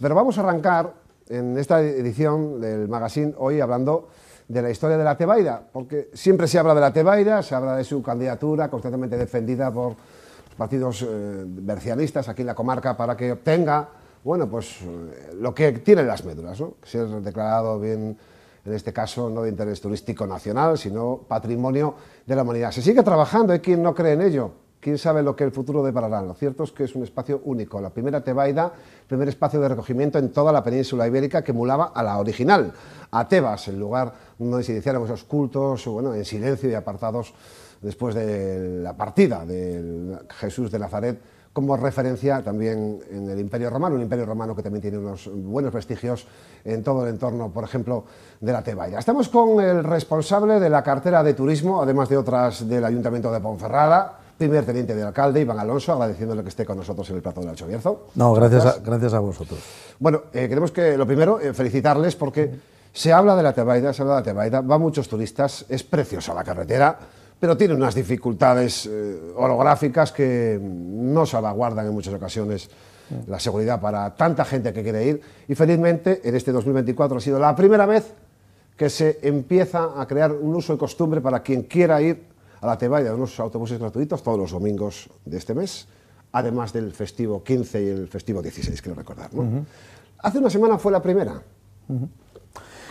Pero vamos a arrancar en esta edición del magazine hoy hablando de la historia de la Tebaida, porque siempre se habla de la Tebaida, se habla de su candidatura constantemente defendida por partidos eh, aquí en la comarca para que obtenga, bueno, pues eh, lo que tienen las médulas, ¿no? Ser declarado bien, en este caso, no de interés turístico nacional, sino patrimonio de la humanidad. Se sigue trabajando, hay quien no cree en ello, quién sabe lo que el futuro deparará. Lo cierto es que es un espacio único, la primera Tebaida, primer espacio de recogimiento en toda la península ibérica que emulaba a la original, a Tebas, el lugar donde se iniciaron esos cultos, bueno, en silencio y apartados después de la partida de Jesús de Nazaret como referencia también en el Imperio Romano, un Imperio Romano que también tiene unos buenos vestigios en todo el entorno, por ejemplo, de la Tebaida. Estamos con el responsable de la cartera de turismo, además de otras del Ayuntamiento de Ponferrada, primer teniente del alcalde, Iván Alonso, agradeciéndole que esté con nosotros en el plato del Alchovierzo. No, gracias, gracias. A, vosotros. Bueno, eh, queremos que lo primero, eh, felicitarles porque se habla de la Tebaida, se habla de la Tebaida, van muchos turistas, es preciosa la carretera, pero tiene unas dificultades eh, orográficas que no salvaguardan en muchas ocasiones la seguridad para tanta gente que quiere ir. Y felizmente, en este 2024 ha sido la primera vez que se empieza a crear un uso y costumbre para quien quiera ir a la Teba unos autobuses gratuitos todos los domingos de este mes, además del festivo 15 y el festivo 16, quiero recordar. ¿no? Hace una semana fue la primera.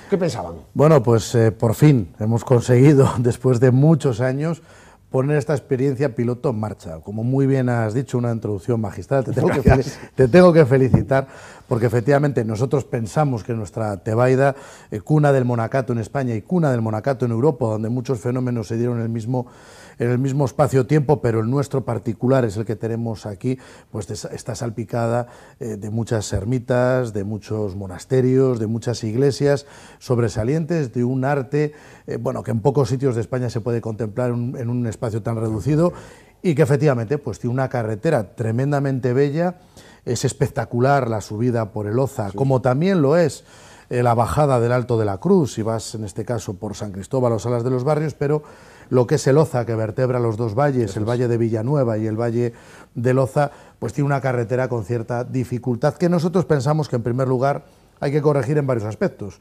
¿Qué pensaban? Bueno, pues eh, por fin hemos conseguido, después de muchos años, poner esta experiencia piloto en marcha. Como muy bien has dicho, una introducción magistral, te tengo, que, felicitar, porque efectivamente nosotros pensamos que nuestra Tebaida, eh, cuna del monacato en España y cuna del monacato en Europa, donde muchos fenómenos se dieron el mismo en el mismo espacio-tiempo, pero el nuestro particular es el que tenemos aquí, pues está salpicada eh, de muchas ermitas, de muchos monasterios, de muchas iglesias sobresalientes, de un arte, eh, bueno, que en pocos sitios de España se puede contemplar en un espacio tan reducido y que efectivamente pues tiene una carretera tremendamente bella, es espectacular la subida por el Oza, como también lo es eh, la bajada del Alto de la Cruz, si vas en este caso por San Cristóbal o Salas de los Barrios, pero lo que es el Oza, que vertebra los dos valles, el Valle de Villanueva y el Valle de Loza, pues tiene una carretera con cierta dificultad que nosotros pensamos que en primer lugar hay que corregir en varios aspectos.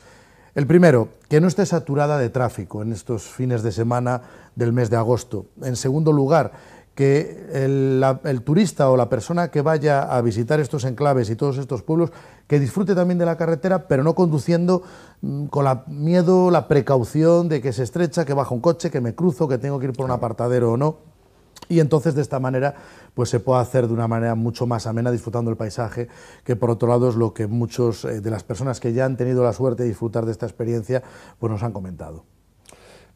El primero, que no esté saturada de tráfico en estos fines de semana del mes de agosto. En segundo lugar, que el, turista o la persona que vaya a visitar estos enclaves y todos estos pueblos, que disfrute también de la carretera, pero no conduciendo mm, con la miedo, la precaución de que se estrecha, que baja un coche, que me cruzo, que tengo que ir por un apartadero o no. Y entonces de esta manera pues se puede hacer de una manera mucho más amena disfrutando el paisaje, que por otro lado es lo que muchos eh, de las personas que ya han tenido la suerte de disfrutar de esta experiencia pues nos han comentado.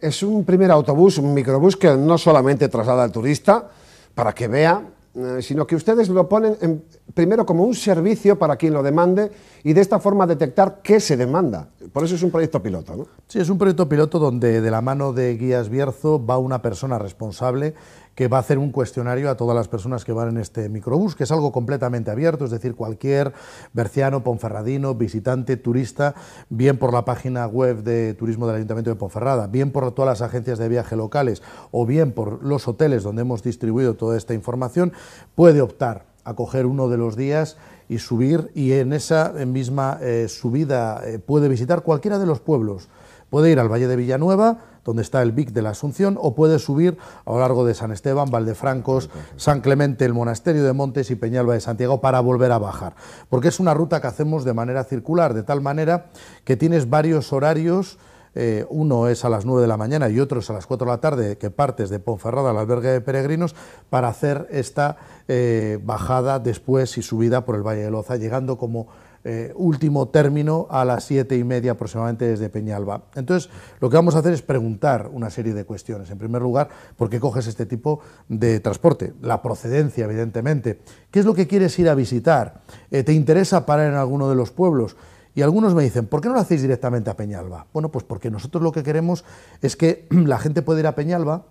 Es un primer autobús, un microbús que no solamente traslada al turista para que vea, eh, sino que ustedes lo ponen primero como un servicio para quien lo demande y de esta forma detectar qué se demanda. Por eso es un proyecto piloto, ¿no? Sí, es un proyecto piloto donde de la mano de Guías Bierzo va una persona responsable que va a hacer un cuestionario a todas las personas que van en este microbús, que es algo completamente abierto, es decir, cualquier berciano, ponferradino, visitante, turista, bien por la página web de turismo del Ayuntamiento de Ponferrada, bien por todas las agencias de viaje locales o bien por los hoteles donde hemos distribuido toda esta información, puede optar a coger uno de los días y subir y en esa misma eh, subida eh, puede visitar cualquiera de los pueblos. Puede ir al Valle de Villanueva, donde está el Vic de la Asunción, o puede subir a lo largo de San Esteban, Valdefrancos, San Clemente, el Monasterio de Montes y Peñalba de Santiago para volver a bajar. Porque es una ruta que hacemos de manera circular, de tal manera que tienes varios horarios. Eh, uno es a las 9 de la mañana y otro es a las 4 de la tarde, que partes de Ponferrada al albergue de peregrinos para hacer esta eh, bajada después y subida por el Valle de Loza, llegando como eh, último término a las siete y media aproximadamente desde Peñalba. Entonces, lo que vamos a hacer es preguntar una serie de cuestiones. En primer lugar, ¿por qué coges este tipo de transporte? La procedencia, evidentemente. ¿Qué es lo que quieres ir a visitar? Eh, ¿Te interesa parar en alguno de los pueblos? Y algunos me dicen, ¿por qué no lo hacéis directamente a Peñalba? Bueno, pues porque nosotros lo que queremos es que la gente pueda ir a Peñalba,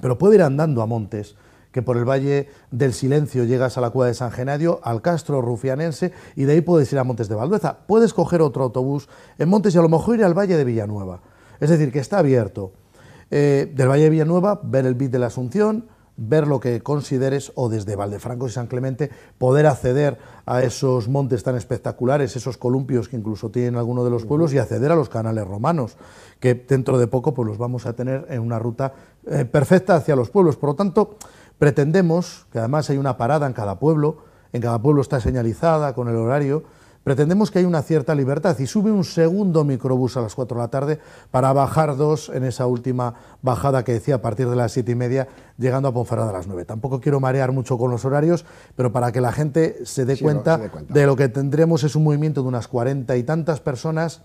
pero puede ir andando a Montes, que por el Valle del Silencio llegas a la Cueva de San Genadio, al Castro Rufianense, y de ahí puedes ir a Montes de Valdueza. Puedes coger otro autobús en Montes y a lo mejor ir al Valle de Villanueva. Es decir, que está abierto. Eh, del Valle de Villanueva, ver el BIT de la Asunción, ver lo que consideres o desde Valdefrancos y San Clemente poder acceder a esos montes tan espectaculares, esos columpios que incluso tienen algunos de los pueblos y acceder a los canales romanos, que dentro de poco pues los vamos a tener en una ruta eh, perfecta hacia los pueblos. Por lo tanto, Pretendemos, que además hay una parada en cada pueblo, en cada pueblo está señalizada con el horario, pretendemos que hay una cierta libertad y sube un segundo microbús a las 4 de la tarde para bajar dos en esa última bajada que decía a partir de las siete y media, llegando a Ponferrada a las 9. Tampoco quiero marear mucho con los horarios, pero para que la gente se dé, cuenta, se dé cuenta de lo que tendremos es un movimiento de unas cuarenta y tantas personas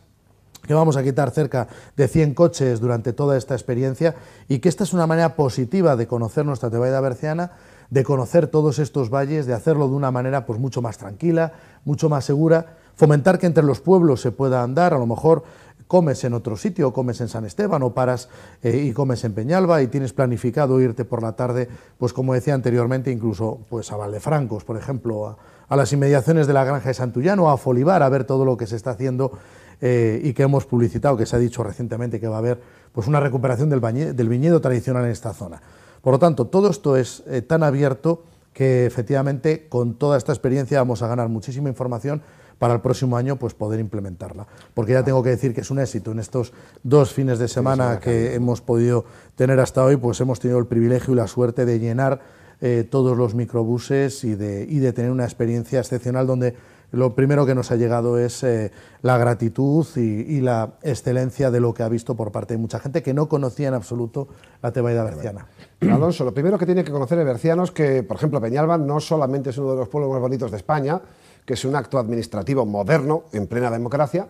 que vamos a quitar cerca de 100 coches durante toda esta experiencia y que esta es una manera positiva de conocer nuestra Tebaida berciana, de conocer todos estos valles, de hacerlo de una manera pues mucho más tranquila, mucho más segura, fomentar que entre los pueblos se pueda andar, a lo mejor comes en otro sitio, comes en San Esteban o paras eh, y comes en Peñalba y tienes planificado irte por la tarde, pues como decía anteriormente, incluso pues a Valdefrancos, por ejemplo, a, las inmediaciones de la granja de Santullano, a Folivar, a ver todo lo que se está haciendo eh, y que hemos publicitado, que se ha dicho recientemente que va a haber pues una recuperación del, viñedo tradicional en esta zona. Por lo tanto, todo esto es eh, tan abierto que efectivamente con toda esta experiencia vamos a ganar muchísima información para el próximo año pues poder implementarla. Porque ya tengo que decir que es un éxito. En estos dos fines de semana que hemos podido tener hasta hoy, pues hemos tenido el privilegio y la suerte de llenar eh, todos los microbuses y de, y de tener una experiencia excepcional donde lo primero que nos ha llegado es eh, la gratitud y, la excelencia de lo que ha visto por parte de mucha gente que no conocía en absoluto la Tebaida berciana. Alonso, lo primero que tiene que conocer el berciano es que, por ejemplo, Peñalba no solamente es uno de los pueblos más bonitos de España, que es un acto administrativo moderno en plena democracia,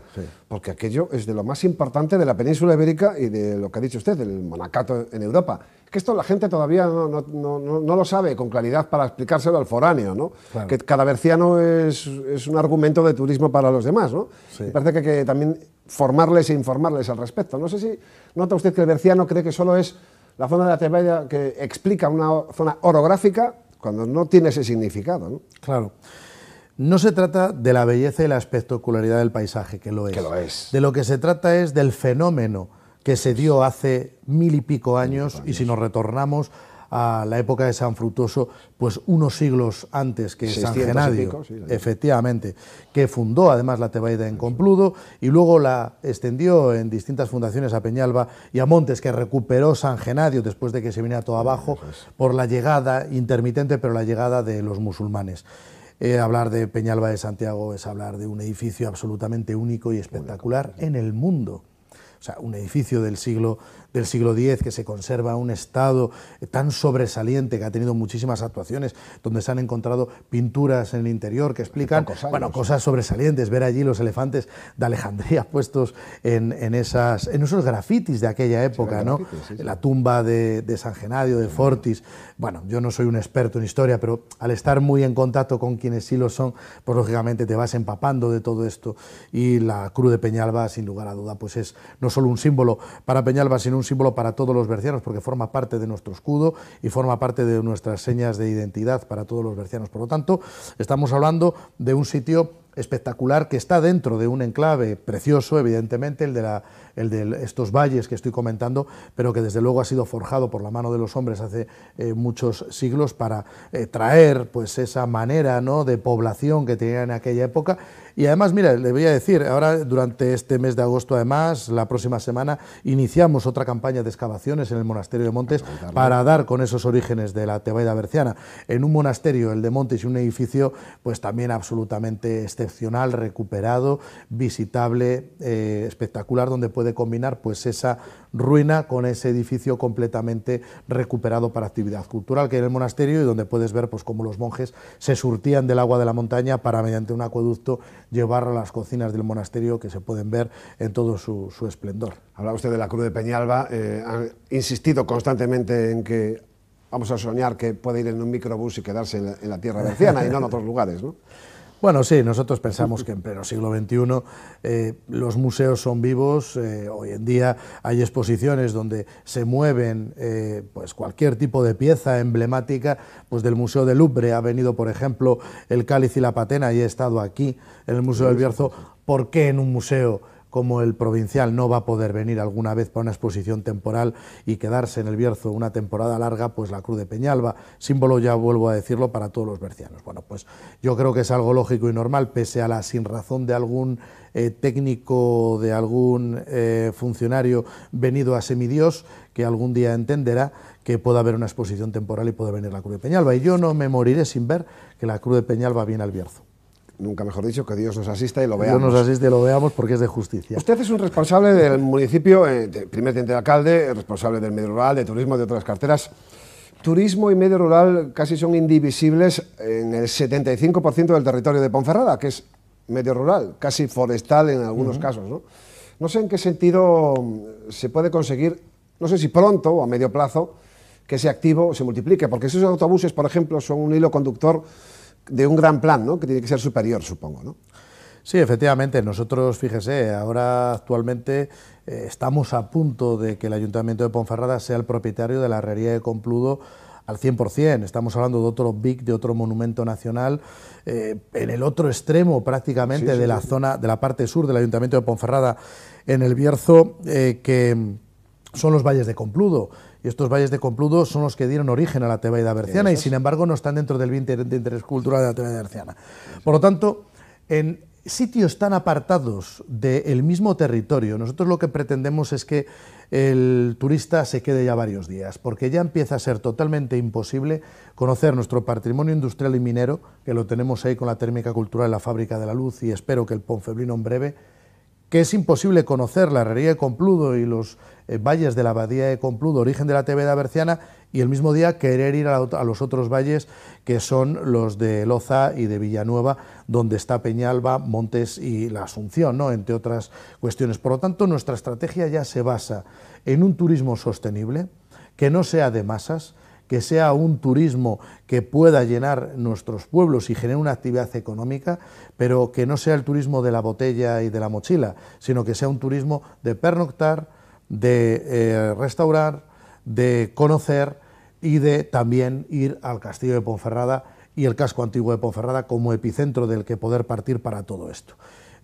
porque aquello es de lo más importante de la península ibérica y de lo que ha dicho usted, del monacato en Europa. que esto la gente todavía no, no, no, no lo sabe con claridad para explicárselo al foráneo, ¿no? Que cada es, es, un argumento de turismo para los demás, ¿no? Me parece que, que también formarles e informarles al respecto. No sé si nota usted que el verciano cree que solo es la zona de la Tebaya que explica una zona orográfica cuando no tiene ese significado, ¿no? Claro. No se trata de la belleza y la espectacularidad del paisaje, que lo es. De lo que se trata es del fenómeno que se dio hace mil y pico años, y, si nos retornamos a la época de San Frutoso, pues unos siglos antes que San Genadio, efectivamente, que fundó además la Tebaida en Compludo y luego la extendió en distintas fundaciones a Peñalba y a Montes, que recuperó San Genadio después de que se viniera todo abajo por la llegada intermitente, pero la llegada de los musulmanes. Eh, hablar de Peñalba de Santiago es hablar de un edificio absolutamente único y espectacular en el mundo. O sea, un edificio del siglo del siglo X, que se conserva un estado eh, tan sobresaliente, que ha tenido muchísimas actuaciones, donde se han encontrado pinturas en el interior que explican bueno, cosas sobresalientes, ver allí los elefantes de Alejandría puestos en, esas, en esos grafitis de aquella época, ¿no? La tumba de, San Genadio, de Fortis. Bueno, yo no soy un experto en historia, pero al estar muy en contacto con quienes sí lo son, pues lógicamente te vas empapando de todo esto. Y la Cruz de Peñalba, sin lugar a duda, pues es no solo un símbolo para Peñalba, sino un símbolo para todos los bercianos porque forma parte de nuestro escudo y forma parte de nuestras señas de identidad para todos los bercianos. Por lo tanto, estamos hablando de un sitio espectacular que está dentro de un enclave precioso, evidentemente, el de, la, el de estos valles que estoy comentando, pero que desde luego ha sido forjado por la mano de los hombres hace eh, muchos siglos para eh, traer pues esa manera ¿no? de población que tenía en aquella época. Y además, mira, le voy a decir, ahora durante este mes de agosto, además, la próxima semana, iniciamos otra campaña de excavaciones en el monasterio de Montes para, dar con esos orígenes de la Tebaida Berciana. En un monasterio, el de Montes, y un edificio, pues también absolutamente este recuperado, visitable, eh, espectacular, donde puede combinar pues esa ruina con ese edificio completamente recuperado para actividad cultural que hay en el monasterio y donde puedes ver pues cómo los monjes se surtían del agua de la montaña para mediante un acueducto ...llevar a las cocinas del monasterio que se pueden ver en todo su, esplendor. Hablaba usted de la Cruz de Peñalba, eh, han insistido constantemente en que vamos a soñar que puede ir en un microbús y quedarse en la, la tierra y no en otros lugares, ¿no? Bueno, sí, nosotros pensamos que en pleno siglo XXI eh, los museos son vivos. Eh, hoy en día hay exposiciones donde se mueven eh, pues cualquier tipo de pieza emblemática. Pues del Museo del Louvre ha venido, por ejemplo, el Cáliz y la Patena y he estado aquí en el Museo del Bierzo. ¿Por qué en un museo? como el provincial no va a poder venir alguna vez para una exposición temporal y quedarse en el Bierzo una temporada larga, pues la Cruz de Peñalba, símbolo ya vuelvo a decirlo para todos los bercianos. Bueno, pues yo creo que es algo lógico y normal, pese a la sinrazón de algún eh, técnico, de algún eh, funcionario venido a semidios, que algún día entenderá que puede haber una exposición temporal y pueda venir la Cruz de Peñalba. Y yo no me moriré sin ver que la Cruz de Peñalba viene al Bierzo nunca mejor dicho, que Dios nos asista y lo veamos. Dios nos asiste y lo veamos porque es de justicia. Usted es un responsable del municipio, eh, primer teniente de alcalde, responsable del medio rural, de turismo, de otras carteras. Turismo y medio rural casi son indivisibles en el 75% del territorio de Ponferrada, que es medio rural, casi forestal en algunos casos. ¿no? no sé en qué sentido mm, se puede conseguir, no sé si pronto o a medio plazo, que ese activo se multiplique, porque esos autobuses, por ejemplo, son un hilo conductor de un gran plan, ¿no? que tiene que ser superior, supongo. ¿no? Sí, efectivamente. Nosotros, fíjese, ahora actualmente eh, estamos a punto de que el Ayuntamiento de Ponferrada sea el propietario de la herrería de Compludo al 100%. Estamos hablando de otro BIC, de otro monumento nacional, eh, en el otro extremo prácticamente de la zona, de la parte sur del Ayuntamiento de Ponferrada, en el Bierzo, eh, que son los valles de Compludo. Y estos valles de Compludo son los que dieron origen a la Tebaida berciana y, sin embargo, no están dentro del bien de interés cultural de la Tebaida berciana. Por lo tanto, en sitios tan apartados del mismo territorio, nosotros lo que pretendemos es que el turista se quede ya varios días, porque ya empieza a ser totalmente imposible conocer nuestro patrimonio industrial y minero, que lo tenemos ahí con la térmica cultural de la fábrica de la luz y espero que el ponfeblino en breve que es imposible conocer la herrería de Compludo y los eh, valles de la abadía de Compludo, origen de la Tebeda Berciana, y el mismo día querer ir a, a, los otros valles que son los de Loza y de Villanueva, donde está Peñalba, Montes y la Asunción, ¿no? entre otras cuestiones. Por lo tanto, nuestra estrategia ya se basa en un turismo sostenible, que no sea de masas, que sea un turismo que pueda llenar nuestros pueblos y generar una actividad económica, pero que no sea el turismo de la botella y de la mochila, sino que sea un turismo de pernoctar, de eh, restaurar, de conocer y de también ir al castillo de Ponferrada y el casco antiguo de Ponferrada como epicentro del que poder partir para todo esto.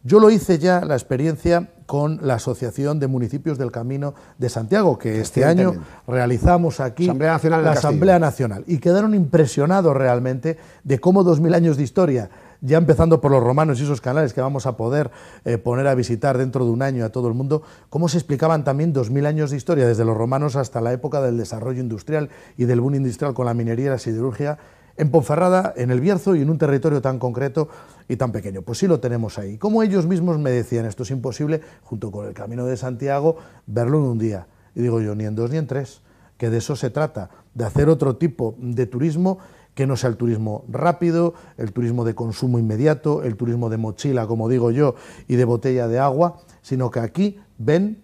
Yo lo hice ya la experiencia con la Asociación de Municipios del Camino de Santiago, que este año realizamos aquí la Asamblea Nacional. Y quedaron impresionados realmente de cómo dos mil años de historia, ya empezando por los romanos y esos canales que vamos a poder eh, poner a visitar dentro de un año a todo el mundo, cómo se explicaban también 2.000 años de historia, desde los romanos hasta la época del desarrollo industrial y del boom industrial con la minería y la siderurgia, en Ponferrada, en el Bierzo y en un territorio tan concreto y tan pequeño. Pues sí lo tenemos ahí. Como ellos mismos me decían, esto es imposible, junto con el Camino de Santiago, verlo en un día. Y digo yo, ni en dos ni en tres, que de eso se trata, de hacer otro tipo de turismo que no sea el turismo rápido, el turismo de consumo inmediato, el turismo de mochila, como digo yo, y de botella de agua, sino que aquí ven,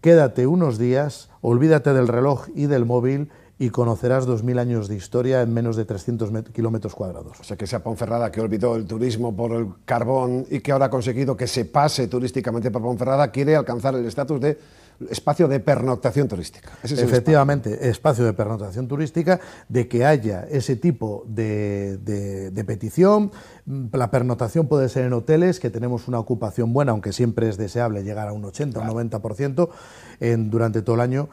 quédate unos días, olvídate del reloj y del móvil y conocerás 2.000 años de historia en menos de 300 kilómetros cuadrados. O sea, que sea Ponferrada que olvidó el turismo por el carbón y que ahora ha conseguido que se pase turísticamente por Ponferrada, quiere alcanzar el estatus de espacio de pernoctación turística. Efectivamente, espacio. de pernoctación turística, de que haya ese tipo de, petición. Mm, la pernoctación puede ser en hoteles, que tenemos una ocupación buena, aunque siempre es deseable llegar a un 80 o un 90% durante todo el año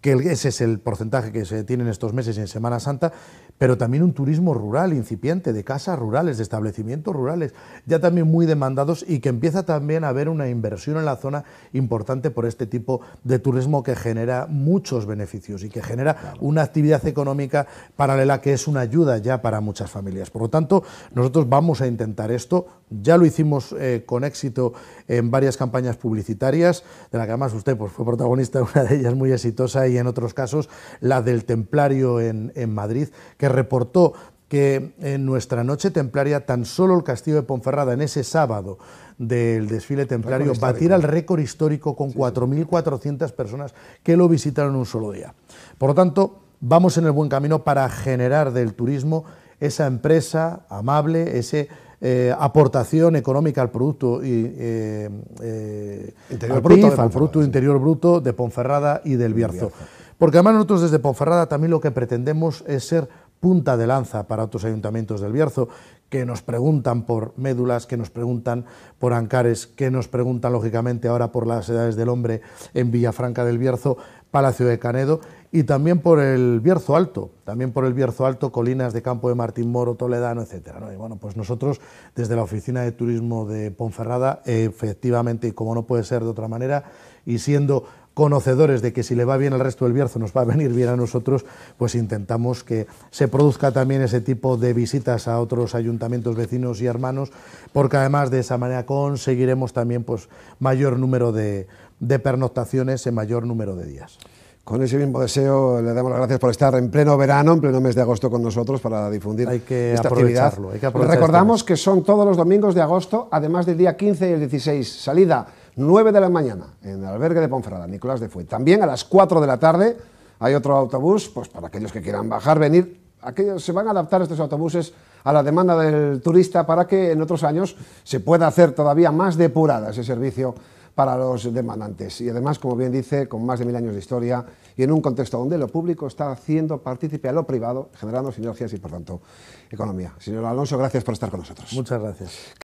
que ese es el porcentaje que se tiene en estos meses y en Semana Santa, pero también un turismo rural incipiente, de casas rurales, de establecimientos rurales, ya también muy demandados y que empieza también a haber una inversión en la zona importante por este tipo de turismo que genera muchos beneficios y que genera una actividad económica paralela que es una ayuda ya para muchas familias. Por lo tanto, nosotros vamos a intentar esto, ya lo hicimos eh, con éxito en varias campañas publicitarias, de la que además usted pues, fue protagonista de una de ellas muy exitosa y en otros casos la del Templario en, Madrid, que reportó que en nuestra noche templaria tan solo el castillo de Ponferrada en ese sábado del desfile templario batirá el récord histórico con 4.400 personas que lo visitaron en un solo día. Por lo tanto, vamos en el buen camino para generar del turismo esa empresa amable, ese eh, aportación económica al producto y eh, eh, al producto interior bruto de Ponferrada y del Bierzo. Porque además nosotros desde Ponferrada también lo que pretendemos es ser punta de lanza para otros ayuntamientos del Bierzo, que nos preguntan por médulas, que nos preguntan por ancares, que nos preguntan lógicamente ahora por las edades del hombre en Villafranca del Bierzo. Palacio de Canedo y también por el Bierzo Alto, también por el Bierzo Alto, colinas de Campo de Martín Moro, Toledano, etc. ¿no? Y bueno, pues nosotros desde la Oficina de Turismo de Ponferrada, efectivamente, y como no puede ser de otra manera, y siendo conocedores de que si le va bien al resto del Bierzo nos va a venir bien a nosotros, pues intentamos que se produzca también ese tipo de visitas a otros ayuntamientos vecinos y hermanos, porque además de esa manera conseguiremos también pues mayor número de de pernoctaciones en mayor número de días. Con ese mismo deseo le damos las gracias por estar en pleno verano, en pleno mes de agosto con nosotros para difundir hay que esta actividad. Hay que Recordamos que son todos los domingos de agosto, además del día 15 y el 16, salida 9 de la mañana en el albergue de Ponferrada, Nicolás de Fue. También a las 4 de la tarde hay otro autobús, pues para aquellos que quieran bajar, venir, aquellos se van a adaptar estos autobuses a la demanda del turista para que en otros años se pueda hacer todavía más depurada ese servicio para los demandantes. Y además, como bien dice, con más de mil años de historia y en un contexto donde lo público está haciendo partícipe a lo privado, generando sinergias y, por tanto, economía. Señor Alonso, gracias por estar con nosotros. Muchas gracias.